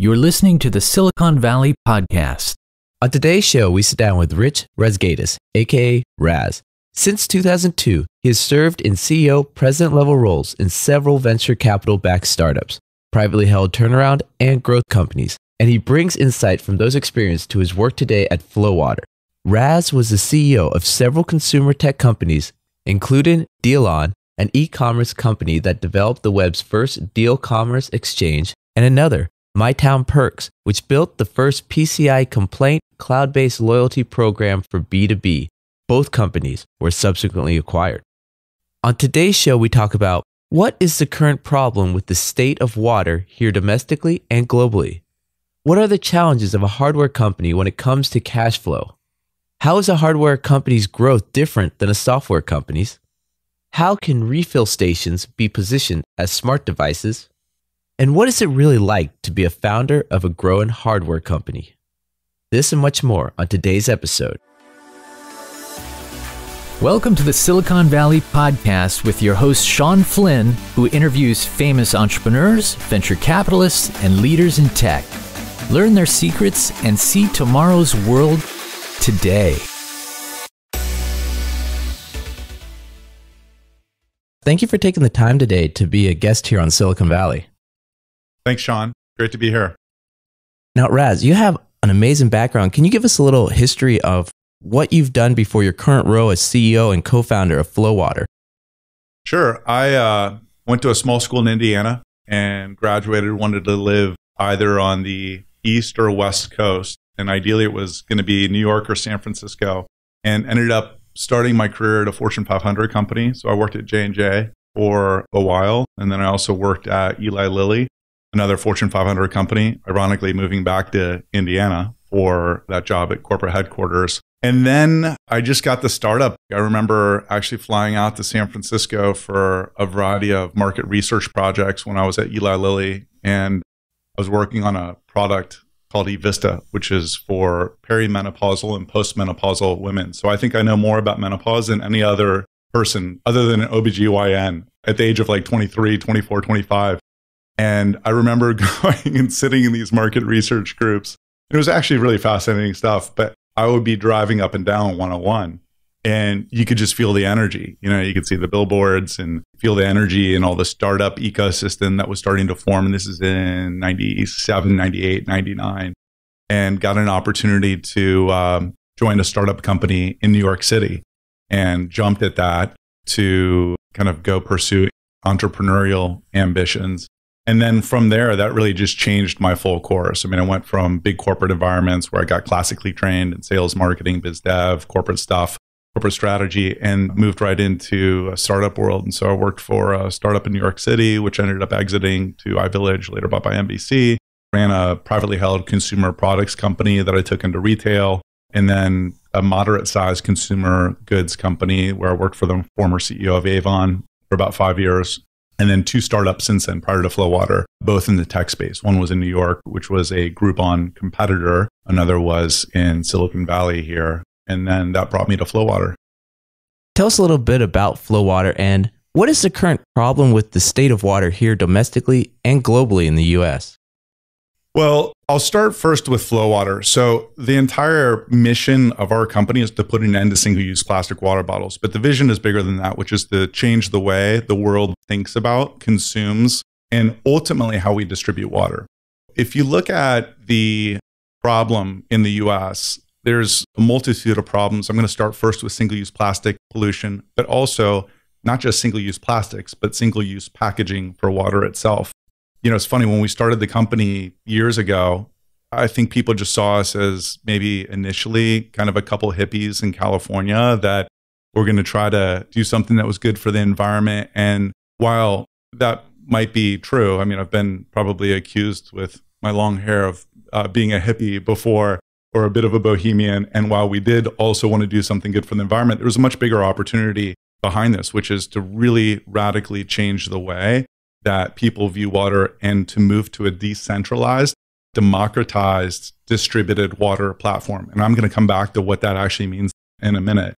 You're listening to the Silicon Valley Podcast. On today's show, we sit down with Rich Resgatis, aka Raz. Since 2002, he has served in CEO, president level roles in several venture capital backed startups, privately held turnaround and growth companies, and he brings insight from those experiences to his work today at Flowwater. Raz was the CEO of several consumer tech companies, including Dealon, an e commerce company that developed the web's first deal commerce exchange, and another MyTown Perks, which built the first PCI complaint cloud based loyalty program for B2B. Both companies were subsequently acquired. On today's show, we talk about what is the current problem with the state of water here domestically and globally? What are the challenges of a hardware company when it comes to cash flow? How is a hardware company's growth different than a software company's? How can refill stations be positioned as smart devices? And what is it really like to be a founder of a growing hardware company? This and much more on today's episode. Welcome to the Silicon Valley Podcast with your host, Sean Flynn, who interviews famous entrepreneurs, venture capitalists, and leaders in tech. Learn their secrets and see tomorrow's world today. Thank you for taking the time today to be a guest here on Silicon Valley. Thanks, Sean. Great to be here. Now, Raz, you have an amazing background. Can you give us a little history of what you've done before your current role as CEO and co founder of Flowwater? Sure. I uh, went to a small school in Indiana and graduated, wanted to live either on the East or West Coast. And ideally, it was going to be New York or San Francisco. And ended up starting my career at a Fortune 500 company. So I worked at J&J for a while. And then I also worked at Eli Lilly another Fortune 500 company, ironically moving back to Indiana for that job at corporate headquarters. And then I just got the startup. I remember actually flying out to San Francisco for a variety of market research projects when I was at Eli Lilly. And I was working on a product called eVista, which is for perimenopausal and postmenopausal women. So I think I know more about menopause than any other person other than an OBGYN at the age of like 23, 24, 25. And I remember going and sitting in these market research groups. It was actually really fascinating stuff, but I would be driving up and down 101 and you could just feel the energy. You know, you could see the billboards and feel the energy and all the startup ecosystem that was starting to form. And this is in 97, 98, 99. And got an opportunity to um, join a startup company in New York City and jumped at that to kind of go pursue entrepreneurial ambitions and then from there, that really just changed my full course. I mean, I went from big corporate environments where I got classically trained in sales, marketing, biz dev, corporate stuff, corporate strategy, and moved right into a startup world. And so I worked for a startup in New York City, which ended up exiting to iVillage, later bought by NBC, ran a privately held consumer products company that I took into retail, and then a moderate sized consumer goods company where I worked for the former CEO of Avon for about five years and then two startups since then prior to Flow Water, both in the tech space. One was in New York, which was a Groupon competitor. Another was in Silicon Valley here. And then that brought me to Flow Water. Tell us a little bit about Flow Water and what is the current problem with the state of water here domestically and globally in the US? Well, I'll start first with flow water. So, the entire mission of our company is to put an end to single use plastic water bottles. But the vision is bigger than that, which is to change the way the world thinks about, consumes, and ultimately how we distribute water. If you look at the problem in the US, there's a multitude of problems. I'm going to start first with single use plastic pollution, but also not just single use plastics, but single use packaging for water itself you know, it's funny when we started the company years ago, I think people just saw us as maybe initially kind of a couple hippies in California that were going to try to do something that was good for the environment. And while that might be true, I mean, I've been probably accused with my long hair of uh, being a hippie before or a bit of a bohemian. And while we did also want to do something good for the environment, there was a much bigger opportunity behind this, which is to really radically change the way that people view water and to move to a decentralized, democratized, distributed water platform. And I'm going to come back to what that actually means in a minute.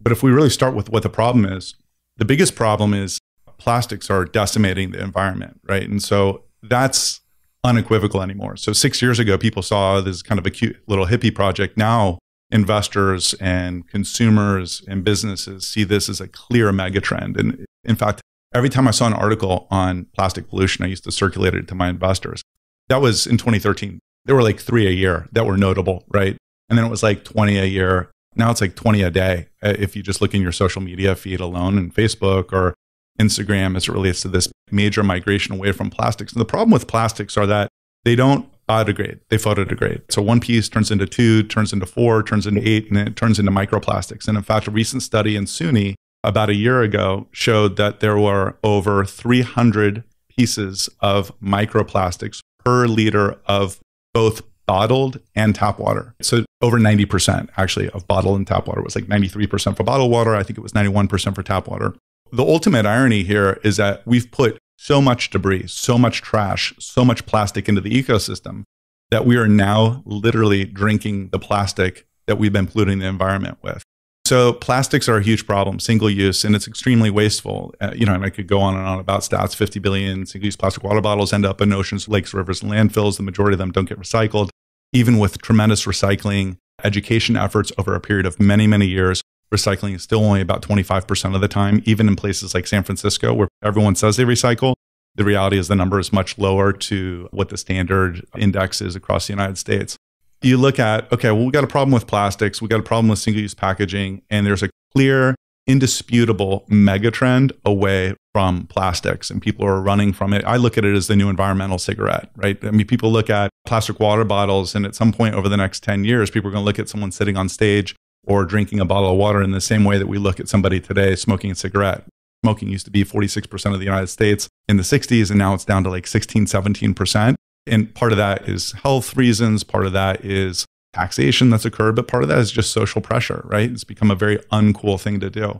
But if we really start with what the problem is, the biggest problem is plastics are decimating the environment, right? And so that's unequivocal anymore. So six years ago, people saw this kind of a cute little hippie project. Now, investors and consumers and businesses see this as a clear megatrend. And in fact, every time I saw an article on plastic pollution, I used to circulate it to my investors. That was in 2013. There were like three a year that were notable, right? And then it was like 20 a year. Now it's like 20 a day. Uh, if you just look in your social media feed alone and Facebook or Instagram as it relates to this major migration away from plastics. And the problem with plastics are that they don't biodegrade, they photodegrade. So one piece turns into two, turns into four, turns into eight, and it turns into microplastics. And in fact, a recent study in SUNY about a year ago showed that there were over 300 pieces of microplastics per liter of both bottled and tap water. So over 90% actually of bottled and tap water it was like 93% for bottled water. I think it was 91% for tap water. The ultimate irony here is that we've put so much debris, so much trash, so much plastic into the ecosystem that we are now literally drinking the plastic that we've been polluting the environment with. So plastics are a huge problem, single use, and it's extremely wasteful. Uh, you know, and I could go on and on about stats. 50 billion single-use plastic water bottles end up in oceans, lakes, rivers, and landfills. The majority of them don't get recycled, even with tremendous recycling education efforts over a period of many, many years. Recycling is still only about 25% of the time, even in places like San Francisco, where everyone says they recycle. The reality is the number is much lower to what the standard index is across the United States you look at, okay, well, we got a problem with plastics, we got a problem with single use packaging, and there's a clear, indisputable megatrend away from plastics, and people are running from it. I look at it as the new environmental cigarette, right? I mean, people look at plastic water bottles, and at some point over the next 10 years, people are going to look at someone sitting on stage or drinking a bottle of water in the same way that we look at somebody today smoking a cigarette. Smoking used to be 46% of the United States in the 60s, and now it's down to like 16, 17%. And part of that is health reasons, part of that is taxation that's occurred, but part of that is just social pressure, right? It's become a very uncool thing to do.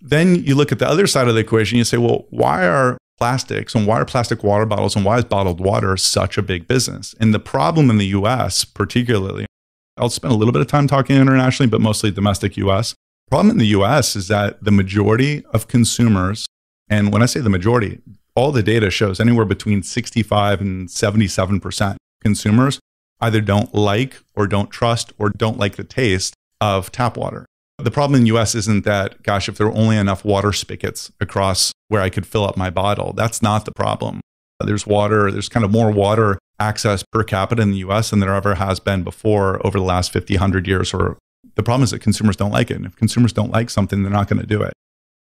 Then you look at the other side of the equation, you say, well, why are plastics and why are plastic water bottles and why is bottled water such a big business? And the problem in the US, particularly, I'll spend a little bit of time talking internationally, but mostly domestic US. Problem in the US is that the majority of consumers, and when I say the majority, all the data shows anywhere between 65 and 77% consumers either don't like or don't trust or don't like the taste of tap water. The problem in the US isn't that, gosh, if there were only enough water spigots across where I could fill up my bottle, that's not the problem. There's water, there's kind of more water access per capita in the US than there ever has been before over the last 50, 100 years. Or the problem is that consumers don't like it. And if consumers don't like something, they're not going to do it.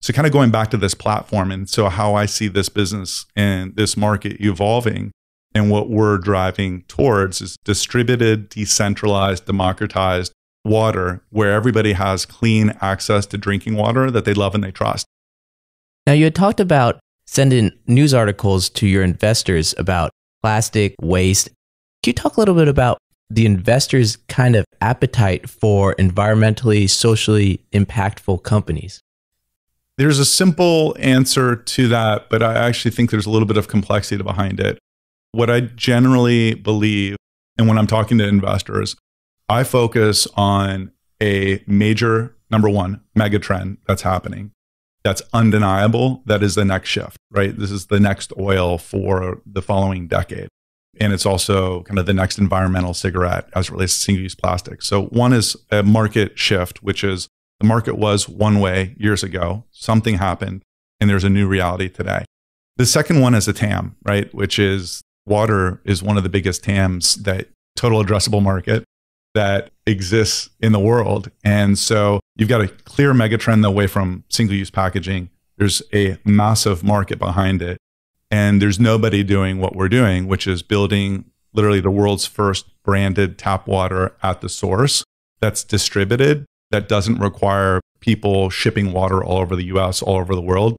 So, kind of going back to this platform, and so how I see this business and this market evolving, and what we're driving towards is distributed, decentralized, democratized water where everybody has clean access to drinking water that they love and they trust. Now, you had talked about sending news articles to your investors about plastic waste. Can you talk a little bit about the investors' kind of appetite for environmentally, socially impactful companies? There's a simple answer to that, but I actually think there's a little bit of complexity behind it. What I generally believe, and when I'm talking to investors, I focus on a major, number one, mega trend that's happening. That's undeniable. That is the next shift, right? This is the next oil for the following decade. And it's also kind of the next environmental cigarette as relates to single use plastic. So, one is a market shift, which is the market was one way years ago. Something happened, and there's a new reality today. The second one is a TAM, right? Which is water is one of the biggest TAMs that total addressable market that exists in the world. And so you've got a clear megatrend away from single use packaging. There's a massive market behind it. And there's nobody doing what we're doing, which is building literally the world's first branded tap water at the source that's distributed that doesn't require people shipping water all over the US, all over the world.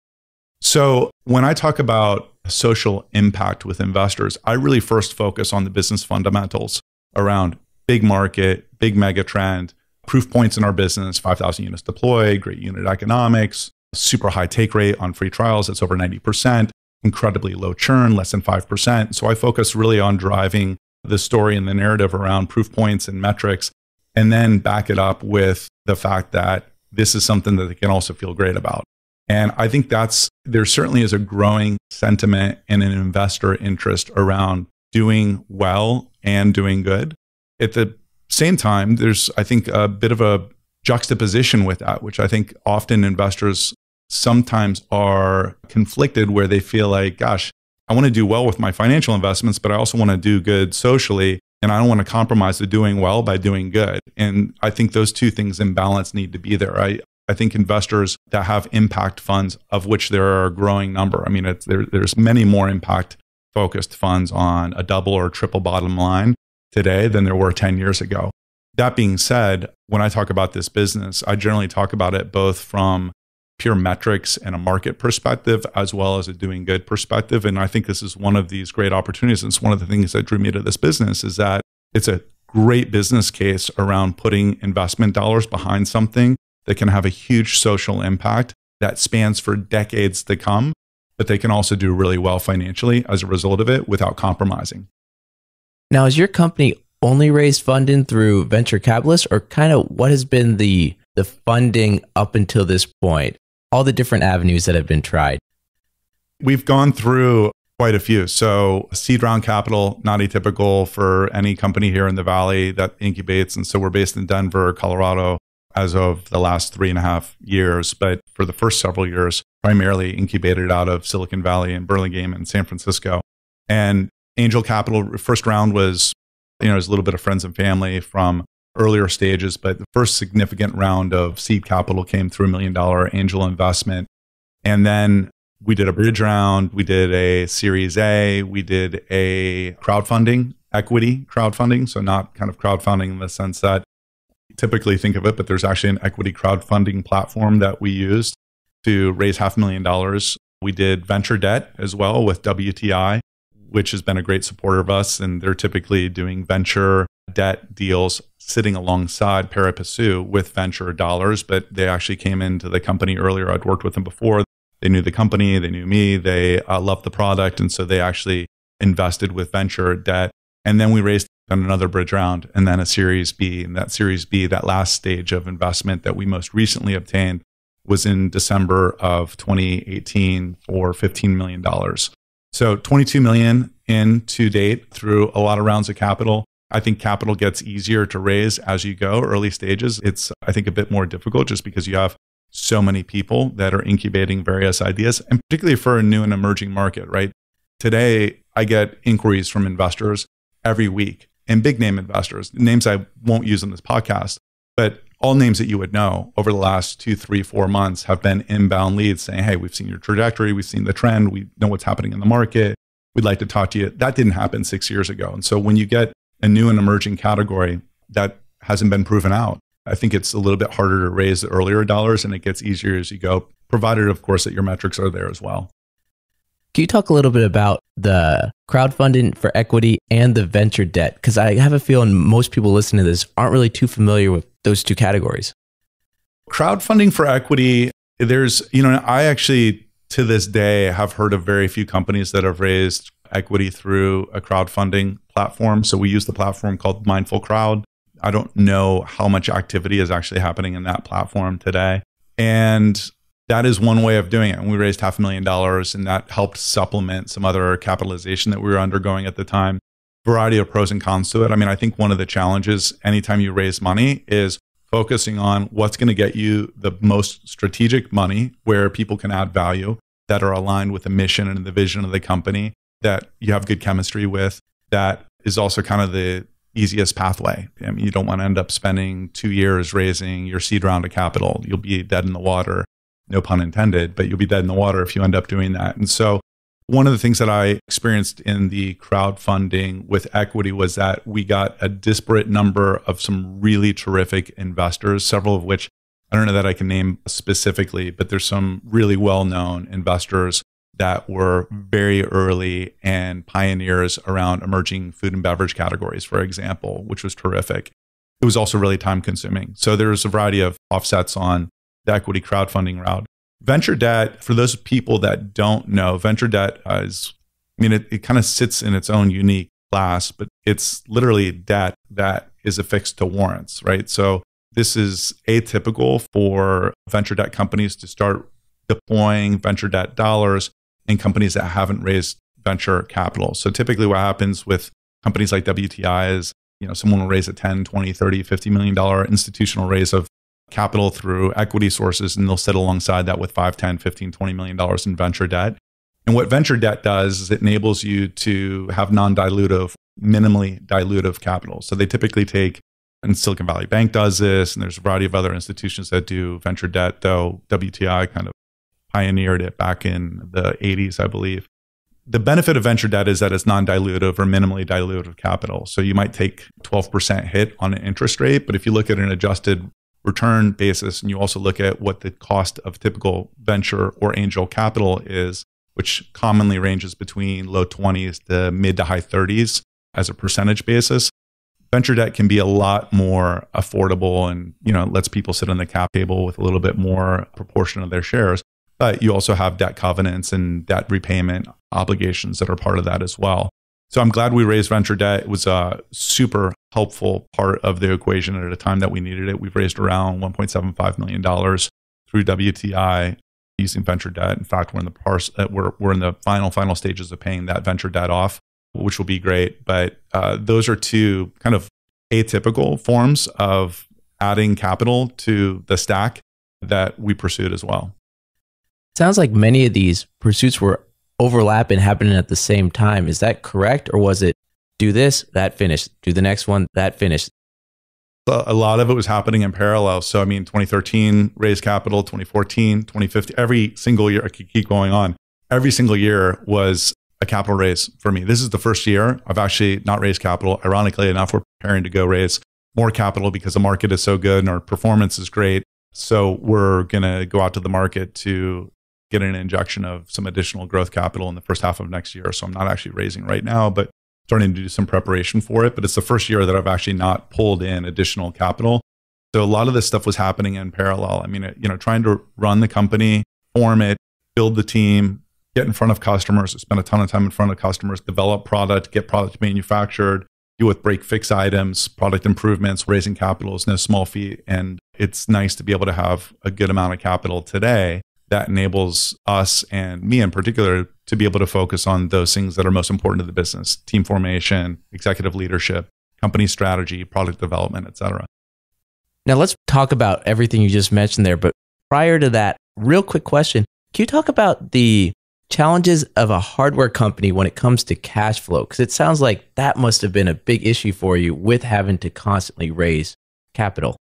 So when I talk about social impact with investors, I really first focus on the business fundamentals around big market, big mega trend, proof points in our business, 5,000 units deployed, great unit economics, super high take rate on free trials, that's over 90%, incredibly low churn, less than 5%. So I focus really on driving the story and the narrative around proof points and metrics and then back it up with the fact that this is something that they can also feel great about. And I think that's there certainly is a growing sentiment and an investor interest around doing well and doing good. At the same time, there's, I think, a bit of a juxtaposition with that, which I think often investors sometimes are conflicted where they feel like, gosh, I want to do well with my financial investments, but I also want to do good socially. And I don't want to compromise the doing well by doing good. And I think those two things in balance need to be there. I, I think investors that have impact funds, of which there are a growing number. I mean, there, there's many more impact focused funds on a double or triple bottom line today than there were 10 years ago. That being said, when I talk about this business, I generally talk about it both from pure metrics and a market perspective as well as a doing good perspective and i think this is one of these great opportunities and it's one of the things that drew me to this business is that it's a great business case around putting investment dollars behind something that can have a huge social impact that spans for decades to come but they can also do really well financially as a result of it without compromising now is your company only raised funding through venture capitalists or kind of what has been the the funding up until this point all the different avenues that have been tried? We've gone through quite a few. So, seed round capital, not atypical for any company here in the Valley that incubates. And so, we're based in Denver, Colorado, as of the last three and a half years. But for the first several years, primarily incubated out of Silicon Valley and Burlingame and San Francisco. And angel capital, first round was, you know, it was a little bit of friends and family from earlier stages, but the first significant round of seed capital came through a million dollar angel investment. And then we did a bridge round, we did a series A, we did a crowdfunding, equity crowdfunding. So, not kind of crowdfunding in the sense that typically think of it, but there's actually an equity crowdfunding platform that we used to raise half a million dollars. We did venture debt as well with WTI which has been a great supporter of us. And they're typically doing venture debt deals sitting alongside Parapasu with venture dollars, but they actually came into the company earlier. I'd worked with them before. They knew the company, they knew me, they uh, loved the product. And so they actually invested with venture debt. And then we raised another bridge round and then a series B. And that series B, that last stage of investment that we most recently obtained was in December of 2018 for $15 million. So 22 million in to date through a lot of rounds of capital. I think capital gets easier to raise as you go. Early stages, it's I think a bit more difficult just because you have so many people that are incubating various ideas, and particularly for a new and emerging market, right? Today, I get inquiries from investors every week and big name investors, names I won't use in this podcast, but all names that you would know over the last two, three, four months have been inbound leads saying, Hey, we've seen your trajectory, we've seen the trend, we know what's happening in the market, we'd like to talk to you. That didn't happen six years ago. And so when you get a new and emerging category that hasn't been proven out, I think it's a little bit harder to raise the earlier dollars and it gets easier as you go, provided, of course, that your metrics are there as well. Can you talk a little bit about the crowdfunding for equity and the venture debt? Because I have a feeling most people listening to this aren't really too familiar with those two categories. Crowdfunding for equity, there's, you know, I actually to this day have heard of very few companies that have raised equity through a crowdfunding platform. So we use the platform called Mindful Crowd. I don't know how much activity is actually happening in that platform today. And that is one way of doing it. And we raised half a million dollars, and that helped supplement some other capitalization that we were undergoing at the time. Variety of pros and cons to it. I mean, I think one of the challenges anytime you raise money is focusing on what's going to get you the most strategic money where people can add value that are aligned with the mission and the vision of the company that you have good chemistry with. That is also kind of the easiest pathway. I mean, you don't want to end up spending two years raising your seed round of capital. You'll be dead in the water no pun intended, but you'll be dead in the water if you end up doing that. And so, one of the things that I experienced in the crowdfunding with equity was that we got a disparate number of some really terrific investors, several of which I don't know that I can name specifically, but there's some really well known investors that were very early and pioneers around emerging food and beverage categories, for example, which was terrific. It was also really time consuming. So there was a variety of offsets on the equity crowdfunding route. Venture debt, for those people that don't know, venture debt uh, is, I mean, it, it kind of sits in its own unique class, but it's literally debt that is affixed to warrants, right? So this is atypical for venture debt companies to start deploying venture debt dollars in companies that haven't raised venture capital. So typically what happens with companies like WTI is, you know, someone will raise a 10, 20, 30, 50 million dollar institutional raise of capital through equity sources, and they'll sit alongside that with 5, 10, 15, 20 million dollars in venture debt. And what venture debt does is it enables you to have non-dilutive, minimally dilutive capital. So they typically take and Silicon Valley Bank does this, and there's a variety of other institutions that do venture debt, though WTI kind of pioneered it back in the 80s, I believe. The benefit of venture debt is that it's non dilutive or minimally dilutive capital. So you might take 12% hit on an interest rate, but if you look at an adjusted return basis, and you also look at what the cost of typical venture or angel capital is, which commonly ranges between low 20s to mid to high 30s as a percentage basis. Venture debt can be a lot more affordable and you know lets people sit on the cap table with a little bit more proportion of their shares. But you also have debt covenants and debt repayment obligations that are part of that as well. So I'm glad we raised venture debt. It was a super helpful part of the equation at a time that we needed it. We've raised around $1.75 million through WTI using venture debt. In fact, we're in the uh, we're, we're in the final, final stages of paying that venture debt off, which will be great. But uh, those are two kind of atypical forms of adding capital to the stack that we pursued as well. Sounds like many of these pursuits were overlap and happening at the same time. Is that correct? Or was it do this, that finish, do the next one, that finish? A lot of it was happening in parallel. So, I mean, 2013, raised capital, 2014, 2015, every single year, I could keep going on. Every single year was a capital raise for me. This is the first year I've actually not raised capital. Ironically enough, we're preparing to go raise more capital because the market is so good and our performance is great. So we're going to go out to the market to get an injection of some additional growth capital in the first half of next year. So I'm not actually raising right now, but starting to do some preparation for it. But it's the first year that I've actually not pulled in additional capital. So a lot of this stuff was happening in parallel. I mean, you know, trying to run the company, form it, build the team, get in front of customers, spend a ton of time in front of customers, develop product, get product manufactured, deal with break fix items, product improvements, raising capital is no small feat. And it's nice to be able to have a good amount of capital today that enables us and me in particular to be able to focus on those things that are most important to the business team formation, executive leadership, company strategy, product development, et cetera. Now, let's talk about everything you just mentioned there. But prior to that, real quick question Can you talk about the challenges of a hardware company when it comes to cash flow? Because it sounds like that must have been a big issue for you with having to constantly raise capital.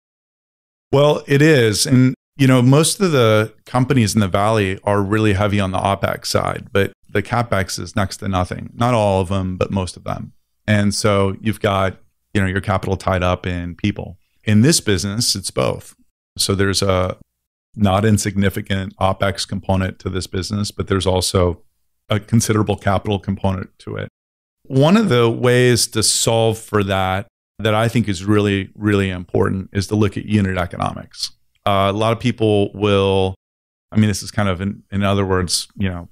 Well, it is. And you know, most of the companies in the valley are really heavy on the OPEX side, but the CapEx is next to nothing. Not all of them, but most of them. And so you've got, you know, your capital tied up in people. In this business, it's both. So there's a not insignificant OPEX component to this business, but there's also a considerable capital component to it. One of the ways to solve for that, that I think is really, really important, is to look at unit economics. Uh, a lot of people will i mean this is kind of in, in other words you know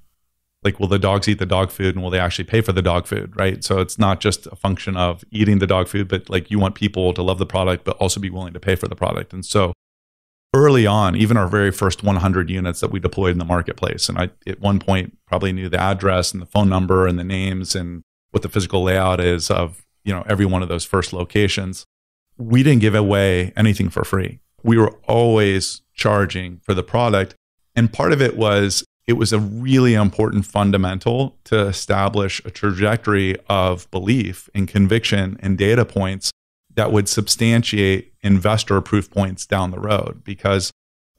like will the dogs eat the dog food and will they actually pay for the dog food right so it's not just a function of eating the dog food but like you want people to love the product but also be willing to pay for the product and so early on even our very first 100 units that we deployed in the marketplace and i at one point probably knew the address and the phone number and the names and what the physical layout is of you know every one of those first locations we didn't give away anything for free we were always charging for the product. And part of it was it was a really important fundamental to establish a trajectory of belief and conviction and data points that would substantiate investor proof points down the road. Because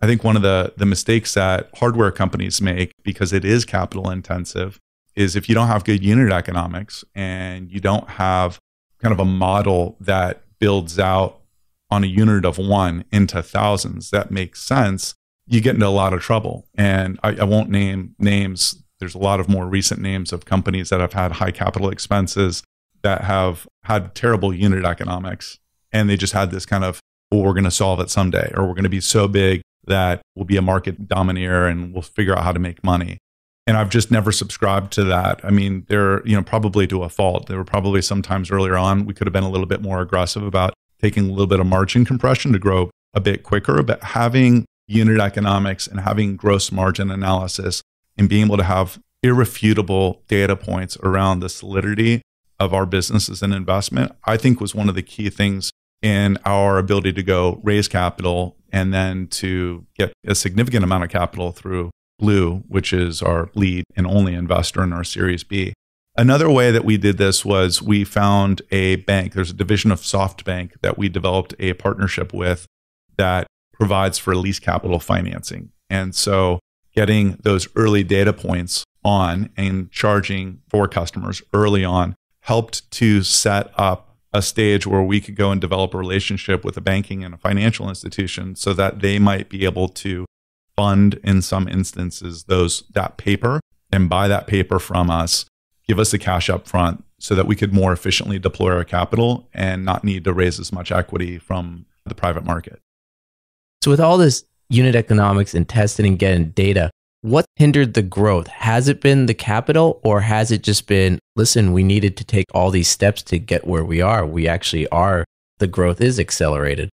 I think one of the, the mistakes that hardware companies make, because it is capital intensive, is if you don't have good unit economics and you don't have kind of a model that builds out on a unit of one into thousands that makes sense, you get into a lot of trouble. And I, I won't name names. There's a lot of more recent names of companies that have had high capital expenses that have had terrible unit economics. And they just had this kind of, oh, we're going to solve it someday, or we're going to be so big that we'll be a market domineer and we'll figure out how to make money. And I've just never subscribed to that. I mean, they're, you know, probably to a fault. There were probably sometimes earlier on we could have been a little bit more aggressive about taking a little bit of margin compression to grow a bit quicker, but having unit economics and having gross margin analysis and being able to have irrefutable data points around the solidity of our business as an investment, I think was one of the key things in our ability to go raise capital and then to get a significant amount of capital through Blue, which is our lead and only investor in our Series B. Another way that we did this was we found a bank. There's a division of SoftBank that we developed a partnership with that provides for lease capital financing. And so getting those early data points on and charging for customers early on helped to set up a stage where we could go and develop a relationship with a banking and a financial institution so that they might be able to fund in some instances those that paper and buy that paper from us give us the cash up front so that we could more efficiently deploy our capital and not need to raise as much equity from the private market. So, with all this unit economics and testing and getting data, what hindered the growth? Has it been the capital or has it just been, listen, we needed to take all these steps to get where we are? We actually are, the growth is accelerated.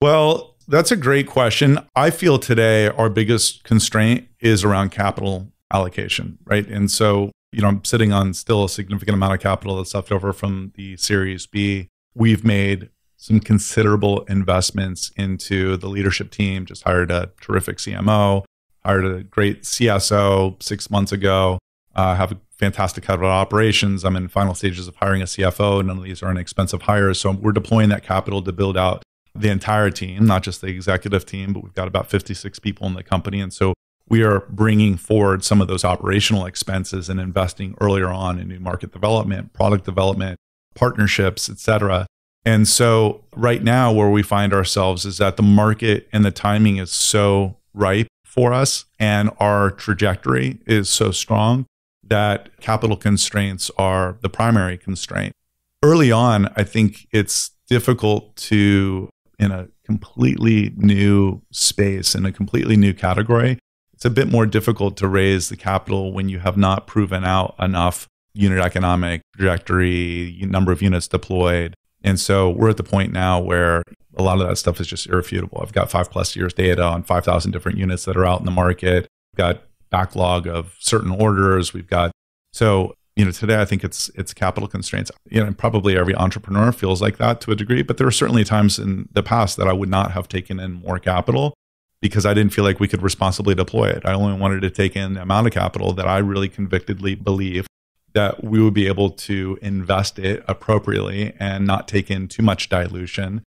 Well, that's a great question. I feel today our biggest constraint is around capital allocation, right? And so you know, I'm sitting on still a significant amount of capital that's left over from the Series B. We've made some considerable investments into the leadership team, just hired a terrific CMO, hired a great CSO six months ago, uh, have a fantastic head of operations. I'm in final stages of hiring a CFO. None of these are inexpensive hires. So we're deploying that capital to build out the entire team, not just the executive team, but we've got about 56 people in the company. And so we are bringing forward some of those operational expenses and investing earlier on in new market development, product development, partnerships, et cetera. And so, right now, where we find ourselves is that the market and the timing is so ripe for us, and our trajectory is so strong that capital constraints are the primary constraint. Early on, I think it's difficult to, in a completely new space, in a completely new category, it's a bit more difficult to raise the capital when you have not proven out enough unit economic trajectory, number of units deployed. And so we're at the point now where a lot of that stuff is just irrefutable. I've got five plus years data on 5,000 different units that are out in the market. We've got backlog of certain orders. We've got, so, you know, today I think it's, it's capital constraints. You know, probably every entrepreneur feels like that to a degree, but there are certainly times in the past that I would not have taken in more capital because I didn't feel like we could responsibly deploy it. I only wanted to take in the amount of capital that I really convictedly believe that we would be able to invest it appropriately and not take in too much dilution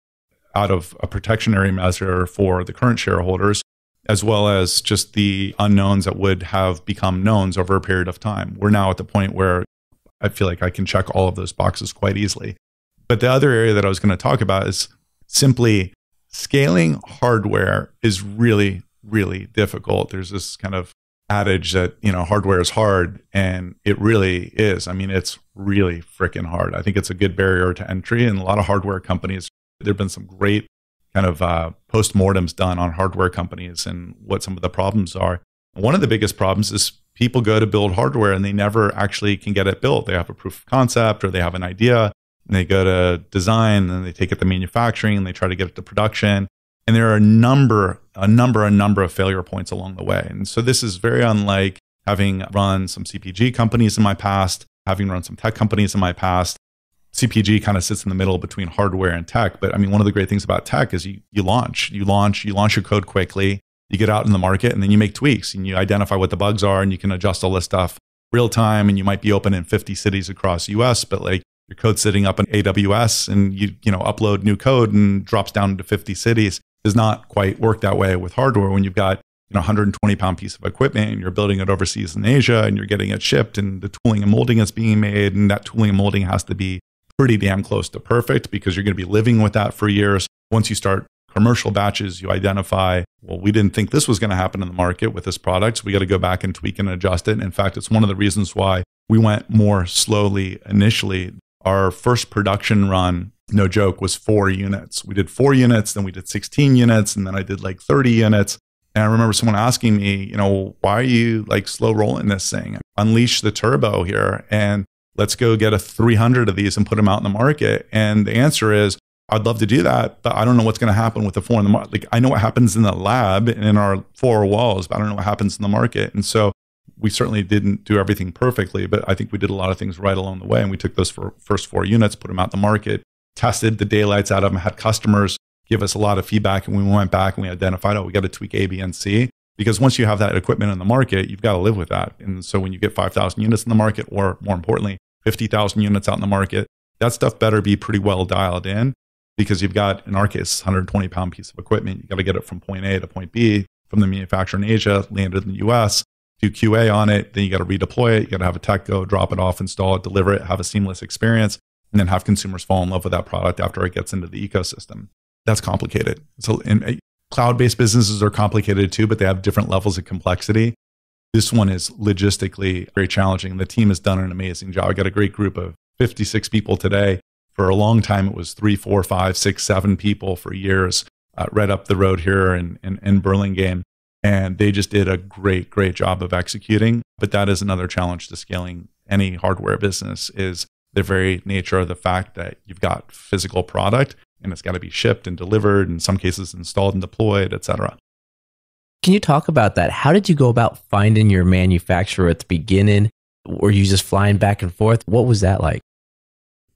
out of a protectionary measure for the current shareholders, as well as just the unknowns that would have become knowns over a period of time. We're now at the point where I feel like I can check all of those boxes quite easily. But the other area that I was going to talk about is simply scaling hardware is really, really difficult. There's this kind of adage that, you know, hardware is hard, and it really is. I mean, it's really freaking hard. I think it's a good barrier to entry, and a lot of hardware companies, there have been some great kind of uh, postmortems done on hardware companies and what some of the problems are. One of the biggest problems is people go to build hardware and they never actually can get it built. They have a proof of concept or they have an idea they go to design and they take it to manufacturing and they try to get it to production and there are a number a number a number of failure points along the way and so this is very unlike having run some cpg companies in my past having run some tech companies in my past cpg kind of sits in the middle between hardware and tech but i mean one of the great things about tech is you, you launch you launch you launch your code quickly you get out in the market and then you make tweaks and you identify what the bugs are and you can adjust all this stuff real time and you might be open in 50 cities across us but like your code sitting up in AWS and you, you know, upload new code and drops down into 50 cities does not quite work that way with hardware when you've got you know, 120 pound piece of equipment and you're building it overseas in Asia and you're getting it shipped and the tooling and molding is being made and that tooling and molding has to be pretty damn close to perfect because you're going to be living with that for years. Once you start commercial batches, you identify, well, we didn't think this was going to happen in the market with this product. So we got to go back and tweak and adjust it. And in fact, it's one of the reasons why we went more slowly initially our first production run, no joke, was four units. We did four units, then we did 16 units, and then I did like 30 units. And I remember someone asking me, you know, why are you like slow rolling this thing? Unleash the turbo here and let's go get a 300 of these and put them out in the market. And the answer is, I'd love to do that, but I don't know what's going to happen with the four in the market. Like I know what happens in the lab and in our four walls, but I don't know what happens in the market. And so we certainly didn't do everything perfectly, but I think we did a lot of things right along the way. And we took those first four units, put them out in the market, tested the daylights out of them, had customers give us a lot of feedback. And we went back and we identified, oh, we got to tweak A, B, and C. Because once you have that equipment in the market, you've got to live with that. And so when you get 5,000 units in the market, or more importantly, 50,000 units out in the market, that stuff better be pretty well dialed in because you've got, in our case, 120 pound piece of equipment. You got to get it from point A to point B from the manufacturer in Asia, landed in the US, do QA on it, then you got to redeploy it, you got to have a tech go drop it off, install it, deliver it, have a seamless experience, and then have consumers fall in love with that product after it gets into the ecosystem. That's complicated. So uh, cloud-based businesses are complicated too, but they have different levels of complexity. This one is logistically very challenging. The team has done an amazing job. I got a great group of 56 people today. For a long time, it was three, four, five, six, seven people for years, uh, right up the road here in, in, in Burlingame. And they just did a great, great job of executing. But that is another challenge to scaling any hardware business is the very nature of the fact that you've got physical product and it's got to be shipped and delivered, in some cases installed and deployed, et cetera. Can you talk about that? How did you go about finding your manufacturer at the beginning? Were you just flying back and forth? What was that like?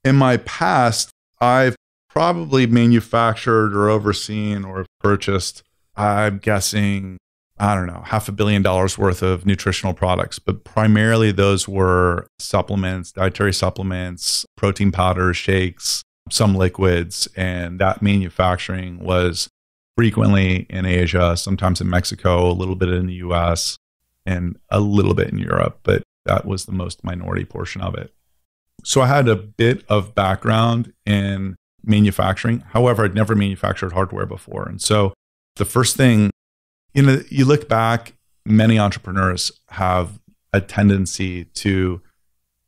In my past, I've probably manufactured or overseen or purchased, I'm guessing I don't know, half a billion dollars worth of nutritional products, but primarily those were supplements, dietary supplements, protein powders, shakes, some liquids. And that manufacturing was frequently in Asia, sometimes in Mexico, a little bit in the US, and a little bit in Europe, but that was the most minority portion of it. So I had a bit of background in manufacturing. However, I'd never manufactured hardware before. And so the first thing you know, you look back, many entrepreneurs have a tendency to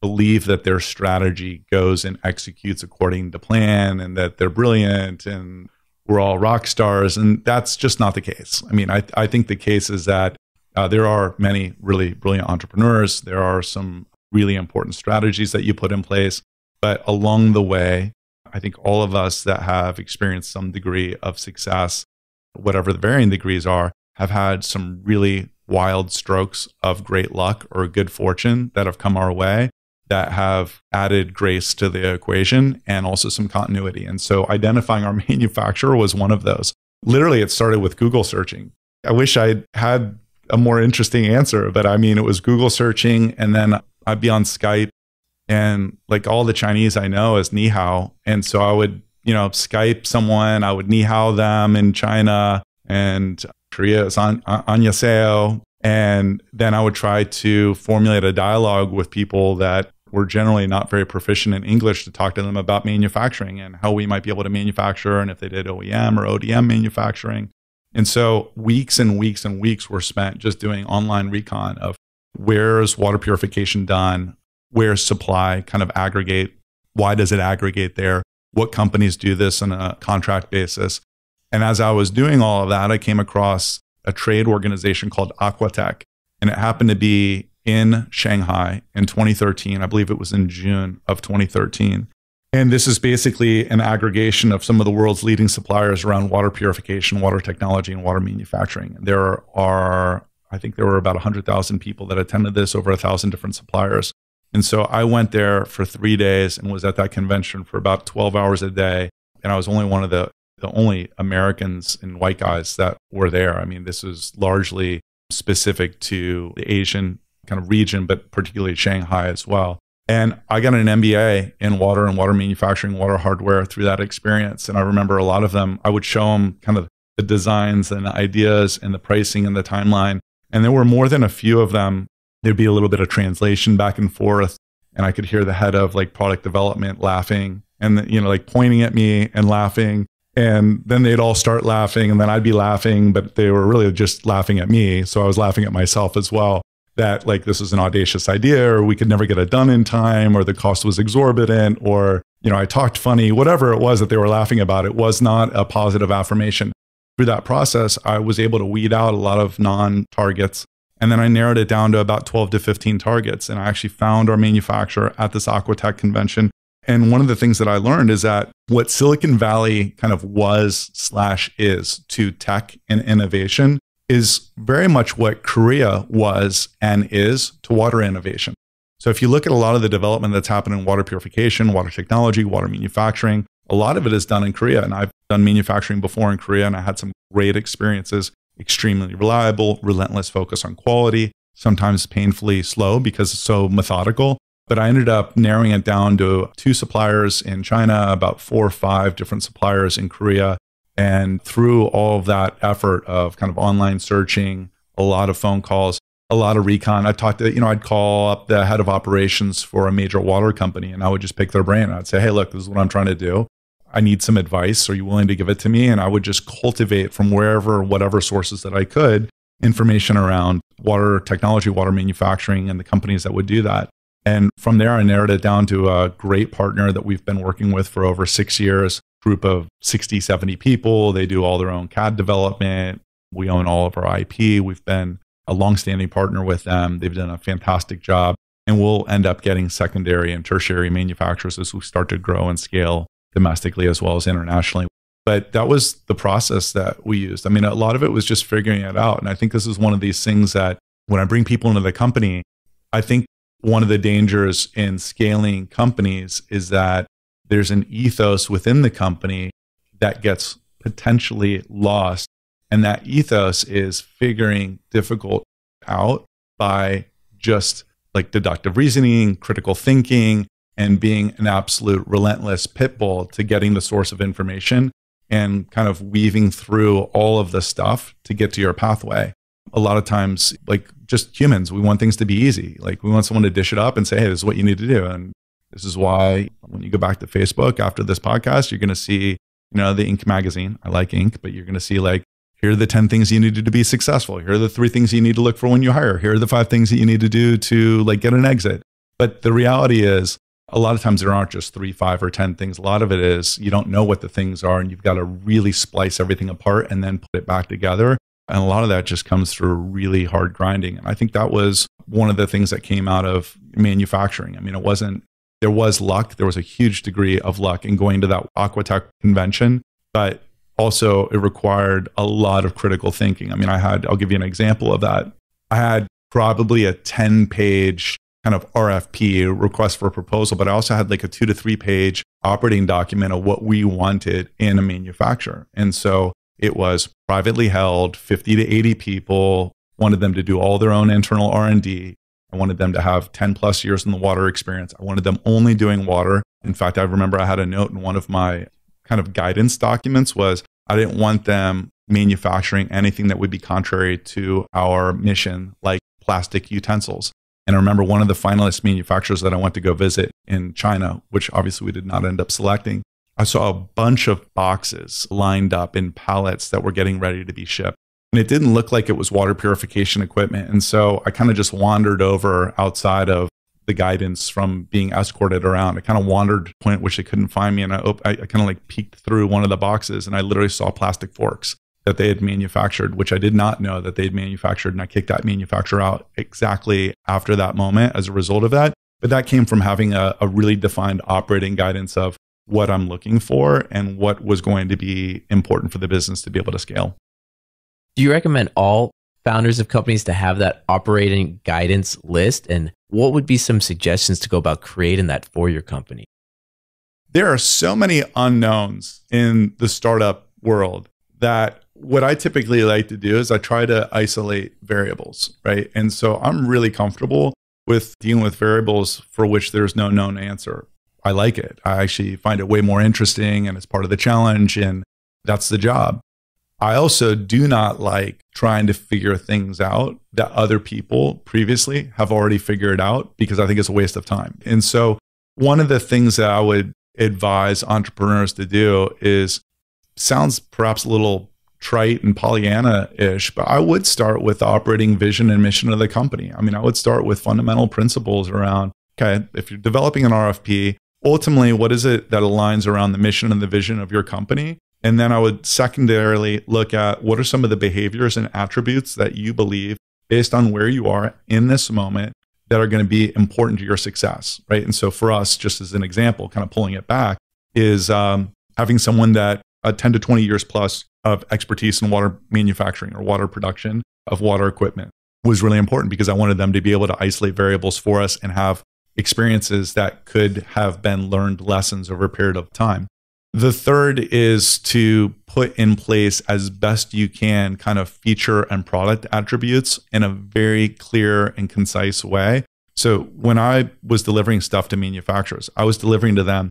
believe that their strategy goes and executes according to plan and that they're brilliant and we're all rock stars. And that's just not the case. I mean, I, I think the case is that uh, there are many really brilliant entrepreneurs. There are some really important strategies that you put in place. But along the way, I think all of us that have experienced some degree of success, whatever the varying degrees are, have had some really wild strokes of great luck or good fortune that have come our way that have added grace to the equation and also some continuity. And so identifying our manufacturer was one of those. Literally, it started with Google searching. I wish I had a more interesting answer, but I mean, it was Google searching, and then I'd be on Skype, and like all the Chinese I know is ni hao. And so I would, you know, Skype someone, I would ni hao them in China, and Korea it's on, on Yaseo. And then I would try to formulate a dialogue with people that were generally not very proficient in English to talk to them about manufacturing and how we might be able to manufacture and if they did OEM or ODM manufacturing. And so weeks and weeks and weeks were spent just doing online recon of where's water purification done, where's supply kind of aggregate, why does it aggregate there, what companies do this on a contract basis, and as I was doing all of that, I came across a trade organization called Aquatech. And it happened to be in Shanghai in 2013. I believe it was in June of 2013. And this is basically an aggregation of some of the world's leading suppliers around water purification, water technology, and water manufacturing. There are, I think there were about 100,000 people that attended this, over 1,000 different suppliers. And so I went there for three days and was at that convention for about 12 hours a day. And I was only one of the the only Americans and white guys that were there. I mean, this was largely specific to the Asian kind of region, but particularly Shanghai as well. And I got an MBA in water and water manufacturing, water hardware through that experience. And I remember a lot of them, I would show them kind of the designs and the ideas and the pricing and the timeline. And there were more than a few of them. There'd be a little bit of translation back and forth. And I could hear the head of like product development laughing and, you know, like pointing at me and laughing. And then they'd all start laughing, and then I'd be laughing, but they were really just laughing at me. So I was laughing at myself as well that, like, this is an audacious idea, or we could never get it done in time, or the cost was exorbitant, or, you know, I talked funny, whatever it was that they were laughing about. It was not a positive affirmation. Through that process, I was able to weed out a lot of non targets. And then I narrowed it down to about 12 to 15 targets. And I actually found our manufacturer at this Aquatech convention. And one of the things that I learned is that what Silicon Valley kind of was slash is to tech and innovation is very much what Korea was and is to water innovation. So if you look at a lot of the development that's happened in water purification, water technology, water manufacturing, a lot of it is done in Korea. And I've done manufacturing before in Korea and I had some great experiences, extremely reliable, relentless focus on quality, sometimes painfully slow because it's so methodical. But I ended up narrowing it down to two suppliers in China, about four or five different suppliers in Korea. And through all of that effort of kind of online searching, a lot of phone calls, a lot of recon. I talked to, you know, I'd call up the head of operations for a major water company and I would just pick their brain. I'd say, hey, look, this is what I'm trying to do. I need some advice. Are you willing to give it to me? And I would just cultivate from wherever, whatever sources that I could, information around water technology, water manufacturing, and the companies that would do that. And from there, I narrowed it down to a great partner that we've been working with for over six years, group of 60, 70 people. They do all their own CAD development. We own all of our IP. We've been a longstanding partner with them. They've done a fantastic job. And we'll end up getting secondary and tertiary manufacturers as we start to grow and scale domestically as well as internationally. But that was the process that we used. I mean, a lot of it was just figuring it out. And I think this is one of these things that when I bring people into the company, I think one of the dangers in scaling companies is that there's an ethos within the company that gets potentially lost. And that ethos is figuring difficult out by just like deductive reasoning, critical thinking, and being an absolute relentless pit bull to getting the source of information and kind of weaving through all of the stuff to get to your pathway a lot of times, like just humans, we want things to be easy. Like we want someone to dish it up and say, hey, this is what you need to do. And this is why when you go back to Facebook after this podcast, you're going to see, you know, the Ink magazine. I like Ink, but you're going to see like, here are the 10 things you needed to be successful. Here are the three things you need to look for when you hire. Here are the five things that you need to do to like get an exit. But the reality is, a lot of times there aren't just three, five, or 10 things. A lot of it is you don't know what the things are, and you've got to really splice everything apart and then put it back together and a lot of that just comes through really hard grinding. And I think that was one of the things that came out of manufacturing. I mean, it wasn't, there was luck. There was a huge degree of luck in going to that Aquatech convention, but also it required a lot of critical thinking. I mean, I had, I'll give you an example of that. I had probably a 10 page kind of RFP request for a proposal, but I also had like a two to three page operating document of what we wanted in a manufacturer. And so it was privately held, 50 to 80 people, wanted them to do all their own internal R&D. I wanted them to have 10 plus years in the water experience. I wanted them only doing water. In fact, I remember I had a note in one of my kind of guidance documents was I didn't want them manufacturing anything that would be contrary to our mission like plastic utensils. And I remember one of the finalist manufacturers that I went to go visit in China, which obviously we did not end up selecting, I saw a bunch of boxes lined up in pallets that were getting ready to be shipped. And it didn't look like it was water purification equipment. And so I kind of just wandered over outside of the guidance from being escorted around. I kind of wandered to the point which they couldn't find me. And I, op- I, I kind of like peeked through one of the boxes and I literally saw plastic forks that they had manufactured, which I did not know that they had manufactured. And I kicked that manufacturer out exactly after that moment as a result of that. But that came from having a, a really defined operating guidance of what I'm looking for and what was going to be important for the business to be able to scale. Do you recommend all founders of companies to have that operating guidance list? And what would be some suggestions to go about creating that for your company? There are so many unknowns in the startup world that what I typically like to do is I try to isolate variables, right? And so I'm really comfortable with dealing with variables for which there's no known answer. I like it. I actually find it way more interesting and it's part of the challenge and that's the job. I also do not like trying to figure things out that other people previously have already figured out because I think it's a waste of time. And so, one of the things that I would advise entrepreneurs to do is sounds perhaps a little trite and Pollyanna ish, but I would start with the operating vision and mission of the company. I mean, I would start with fundamental principles around okay, if you're developing an RFP, ultimately, what is it that aligns around the mission and the vision of your company? And then I would secondarily look at what are some of the behaviors and attributes that you believe based on where you are in this moment that are going to be important to your success, right? And so for us, just as an example, kind of pulling it back, is um, having someone that a uh, 10 to 20 years plus of expertise in water manufacturing or water production of water equipment was really important because I wanted them to be able to isolate variables for us and have experiences that could have been learned lessons over a period of time. The third is to put in place as best you can kind of feature and product attributes in a very clear and concise way. So when I was delivering stuff to manufacturers, I was delivering to them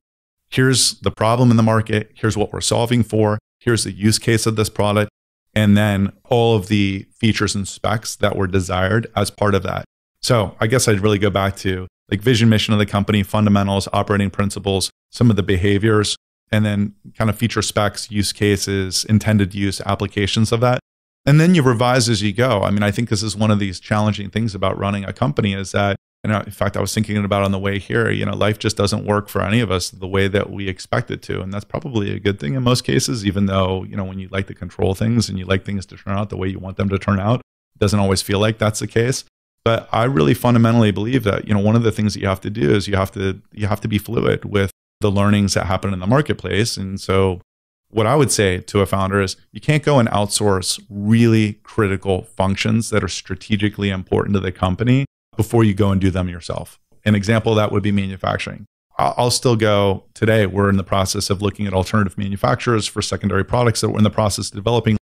here's the problem in the market, here's what we're solving for, here's the use case of this product, and then all of the features and specs that were desired as part of that. So I guess I'd really go back to like vision, mission of the company, fundamentals, operating principles, some of the behaviors, and then kind of feature specs, use cases, intended use, applications of that. And then you revise as you go. I mean, I think this is one of these challenging things about running a company is that, you know, in fact, I was thinking about on the way here, you know, life just doesn't work for any of us the way that we expect it to. And that's probably a good thing in most cases, even though, you know, when you like to control things and you like things to turn out the way you want them to turn out, doesn't always feel like that's the case. But I really fundamentally believe that, you know, one of the things that you have to do is you have to you have to be fluid with the learnings that happen in the marketplace. And so what I would say to a founder is you can't go and outsource really critical functions that are strategically important to the company before you go and do them yourself. An example that would be manufacturing. I'll still go today. We're in the process of looking at alternative manufacturers for secondary products that we're in the process of developing.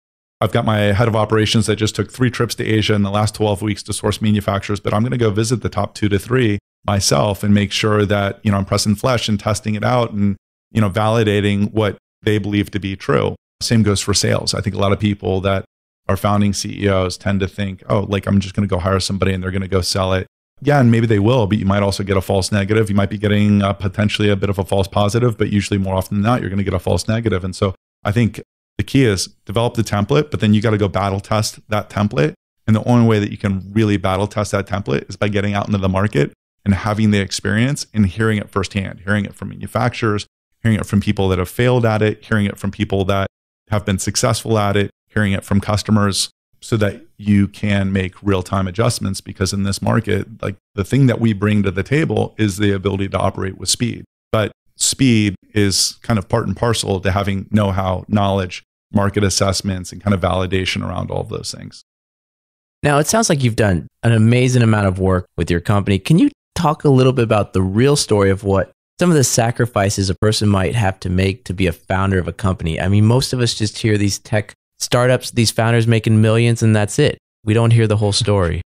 I've got my head of operations that just took three trips to Asia in the last 12 weeks to source manufacturers, but I'm going to go visit the top two to three myself and make sure that, you know, I'm pressing flesh and testing it out and, you know, validating what they believe to be true. Same goes for sales. I think a lot of people that are founding CEOs tend to think, oh, like I'm just going to go hire somebody and they're going to go sell it. Yeah, and maybe they will, but you might also get a false negative. You might be getting uh, potentially a bit of a false positive, but usually more often than not, you're going to get a false negative. And so I think the key is develop the template, but then you got to go battle test that template. And the only way that you can really battle test that template is by getting out into the market and having the experience and hearing it firsthand, hearing it from manufacturers, hearing it from people that have failed at it, hearing it from people that have been successful at it, hearing it from customers so that you can make real-time adjustments because in this market like the thing that we bring to the table is the ability to operate with speed but speed is kind of part and parcel to having know-how knowledge market assessments and kind of validation around all of those things. Now, it sounds like you've done an amazing amount of work with your company. Can you talk a little bit about the real story of what some of the sacrifices a person might have to make to be a founder of a company? I mean, most of us just hear these tech startups, these founders making millions, and that's it. We don't hear the whole story.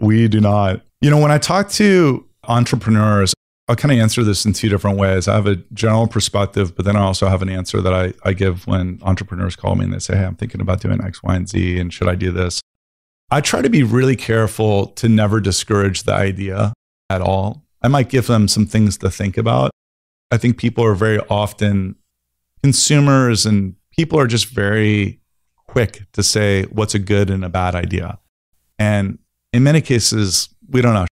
We do not. You know, when I talk to entrepreneurs, I'll kind of answer this in two different ways. I have a general perspective, but then I also have an answer that I, I give when entrepreneurs call me and they say, Hey, I'm thinking about doing X, Y, and Z, and should I do this? I try to be really careful to never discourage the idea at all. I might give them some things to think about. I think people are very often consumers and people are just very quick to say what's a good and a bad idea. And in many cases, we don't know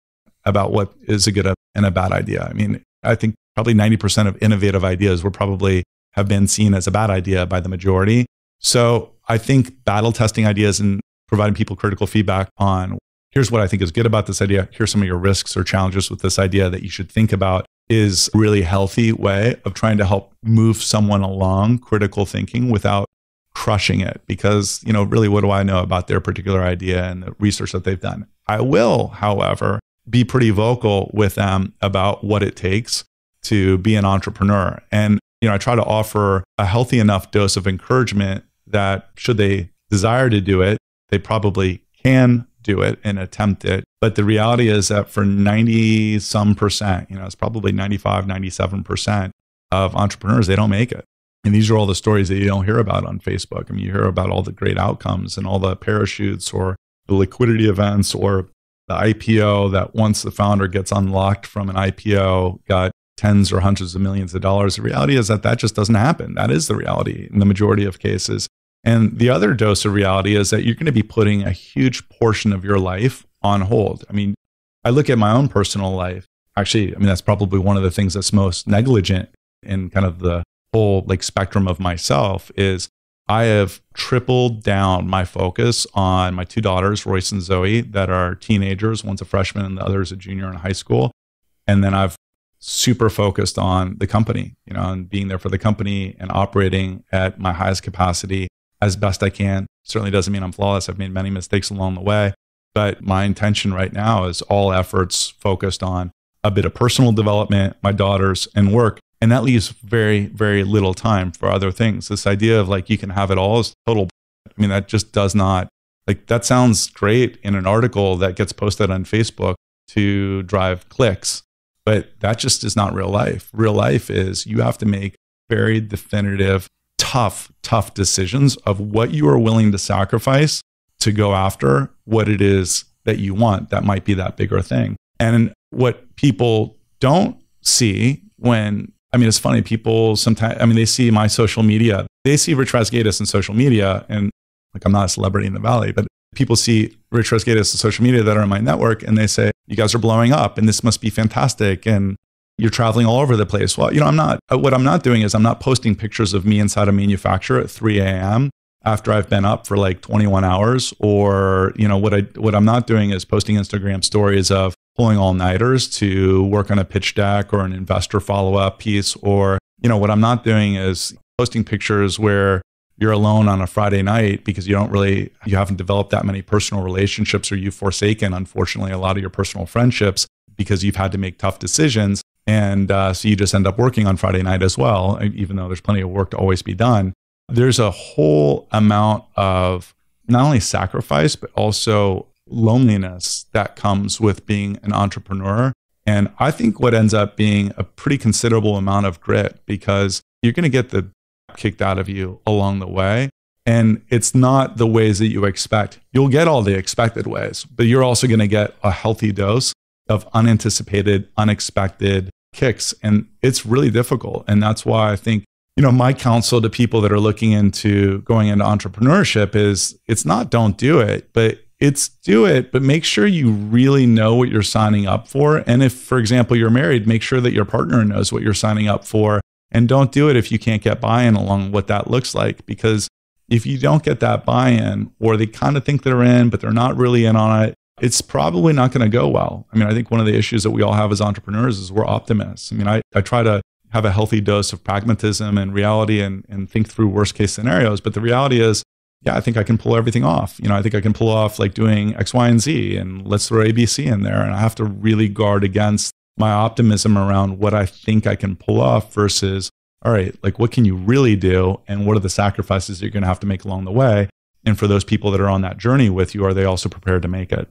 about what is a good and a bad idea. I mean, I think probably 90% of innovative ideas were probably have been seen as a bad idea by the majority. So I think battle testing ideas and providing people critical feedback on here's what I think is good about this idea, here's some of your risks or challenges with this idea that you should think about is really healthy way of trying to help move someone along critical thinking without crushing it because you know really what do i know about their particular idea and the research that they've done i will however be pretty vocal with them about what it takes to be an entrepreneur. And, you know, I try to offer a healthy enough dose of encouragement that should they desire to do it, they probably can do it and attempt it. But the reality is that for 90 some percent, you know, it's probably 95, 97% of entrepreneurs, they don't make it. And these are all the stories that you don't hear about on Facebook. I mean, you hear about all the great outcomes and all the parachutes or the liquidity events or the IPO that once the founder gets unlocked from an IPO got tens or hundreds of millions of dollars. The reality is that that just doesn't happen. That is the reality in the majority of cases. And the other dose of reality is that you're going to be putting a huge portion of your life on hold. I mean, I look at my own personal life. Actually, I mean, that's probably one of the things that's most negligent in kind of the whole like spectrum of myself is I have tripled down my focus on my two daughters, Royce and Zoe, that are teenagers. One's a freshman and the other is a junior in high school. And then I've super focused on the company, you know, and being there for the company and operating at my highest capacity as best I can. Certainly doesn't mean I'm flawless. I've made many mistakes along the way. But my intention right now is all efforts focused on a bit of personal development, my daughters, and work and that leaves very, very little time for other things. This idea of like you can have it all is total. I mean, that just does not, like, that sounds great in an article that gets posted on Facebook to drive clicks, but that just is not real life. Real life is you have to make very definitive, tough, tough decisions of what you are willing to sacrifice to go after what it is that you want. That might be that bigger thing. And what people don't see when I mean, it's funny. People sometimes, I mean, they see my social media, they see Rich Rasgatis in social media, and like I'm not a celebrity in the valley, but people see Rich Rasgatis in social media that are in my network, and they say, "You guys are blowing up, and this must be fantastic." And you're traveling all over the place. Well, you know, I'm not, uh, what I'm not doing is I'm not posting pictures of me inside a manufacturer at 3 a.m. after I've been up for like 21 hours. Or, you know, what I, what I'm not doing is posting Instagram stories of pulling all nighters to work on a pitch deck or an investor follow up piece. Or, you know, what I'm not doing is posting pictures where you're alone on a Friday night because you don't really, you haven't developed that many personal relationships or you've forsaken, unfortunately, a lot of your personal friendships because you've had to make tough decisions. And uh, so you just end up working on Friday night as well, even though there's plenty of work to always be done. There's a whole amount of not only sacrifice, but also loneliness that comes with being an entrepreneur. And I think what ends up being a pretty considerable amount of grit because you're going to get the kicked out of you along the way. And it's not the ways that you expect. You'll get all the expected ways, but you're also going to get a healthy dose of unanticipated, unexpected kicks. And it's really difficult. And that's why I think, you know, my counsel to people that are looking into going into entrepreneurship is it's not don't do it, but it's do it, but make sure you really know what you're signing up for. And if, for example, you're married, make sure that your partner knows what you're signing up for. And don't do it if you can't get buy in along what that looks like. Because if you don't get that buy in, or they kind of think they're in, but they're not really in on it, it's probably not going to go well. I mean, I think one of the issues that we all have as entrepreneurs is we're optimists. I mean, I, I try to have a healthy dose of pragmatism and reality and, and think through worst case scenarios. But the reality is, yeah, I think I can pull everything off. You know, I think I can pull off like doing X, Y, and Z, and let's throw ABC in there. And I have to really guard against my optimism around what I think I can pull off versus, all right, like what can you really do? And what are the sacrifices you're going to have to make along the way? And for those people that are on that journey with you, are they also prepared to make it?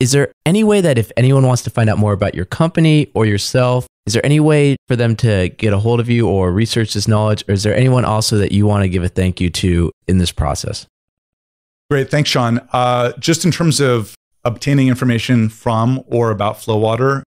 Is there any way that if anyone wants to find out more about your company or yourself, is there any way for them to get a hold of you or research this knowledge? Or is there anyone also that you want to give a thank you to in this process? Great. Thanks, Sean. Uh, just in terms of obtaining information from or about Flowwater,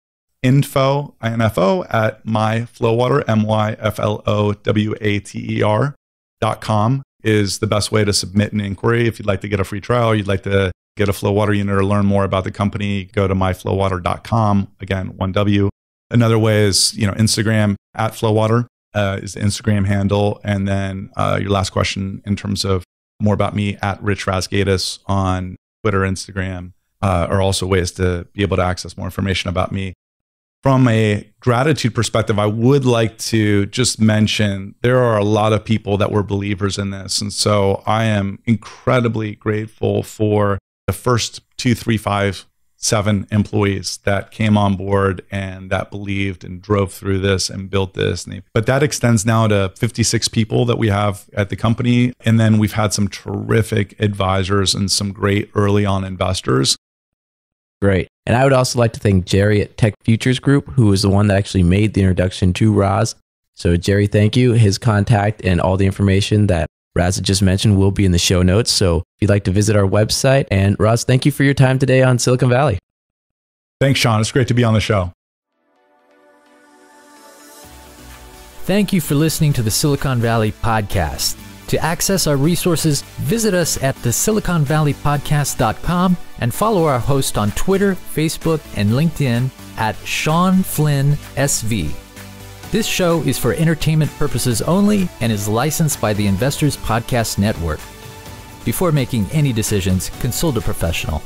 info, info at myflowwater, M-Y-F-L-O-W-A-T-E-R dot com is the best way to submit an inquiry. If you'd like to get a free trial, you'd like to get a Flowwater unit or learn more about the company, go to myflowwater.com. Again, one W. Another way is, you know, Instagram at Flowwater uh, is the Instagram handle. And then uh, your last question in terms of more about me at Rich Rasgatis on Twitter, Instagram uh, are also ways to be able to access more information about me. From a gratitude perspective, I would like to just mention there are a lot of people that were believers in this. And so I am incredibly grateful for the first two, three, five seven employees that came on board and that believed and drove through this and built this. but that extends now to 56 people that we have at the company. And then we've had some terrific advisors and some great early on investors. Great. And I would also like to thank Jerry at Tech Futures Group, who is the one that actually made the introduction to Roz. So, Jerry, thank you. His contact and all the information that Raz just mentioned will be in the show notes. So if you'd like to visit our website, and Raz, thank you for your time today on Silicon Valley. Thanks, Sean. It's great to be on the show. Thank you for listening to the Silicon Valley Podcast. To access our resources, visit us at Podcast.com and follow our host on Twitter, Facebook, and LinkedIn at Sean Flynn SV. This show is for entertainment purposes only and is licensed by the Investors Podcast Network. Before making any decisions, consult a professional.